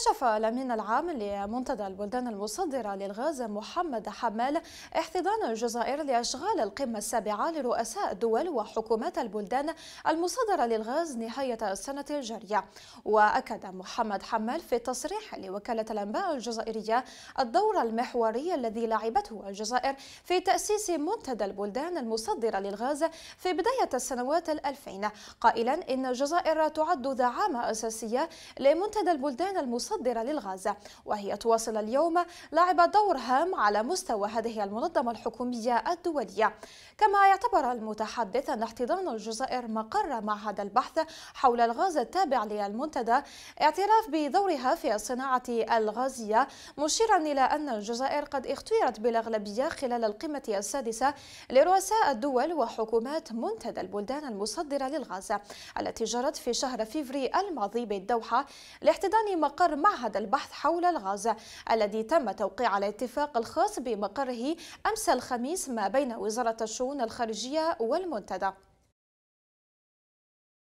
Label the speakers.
Speaker 1: كشف الأمين العام لمنتدى البلدان المصدرة للغاز محمد حمال احتضان الجزائر لأشغال القمة السابعة لرؤساء الدول وحكومات البلدان المصدرة للغاز نهاية السنة الجارية وأكد محمد حمال في تصريح لوكالة الأنباء الجزائرية الدور المحوري الذي لعبته الجزائر في تأسيس منتدى البلدان المصدرة للغاز في بداية السنوات الألفين قائلا إن الجزائر تعد دعامة أساسية لمنتدى البلدان المصدرة المصدرة للغاز وهي تواصل اليوم لعب دور هام على مستوى هذه المنظمة الحكومية الدولية كما يعتبر المتحدث أن احتضان الجزائر مقر معهد البحث حول الغاز التابع للمنتدى اعتراف بدورها في الصناعة الغازية مشيرا إلى أن الجزائر قد اختيرت بالأغلبية خلال القمة السادسة لرؤساء الدول وحكومات منتدى البلدان المصدرة للغاز التي جرت في شهر فيفري الماضي بالدوحة لاحتضان مقر إطار معهد البحث حول الغاز الذي تم توقيع الاتفاق الخاص بمقره أمس الخميس ما بين وزارة الشؤون الخارجية والمنتدى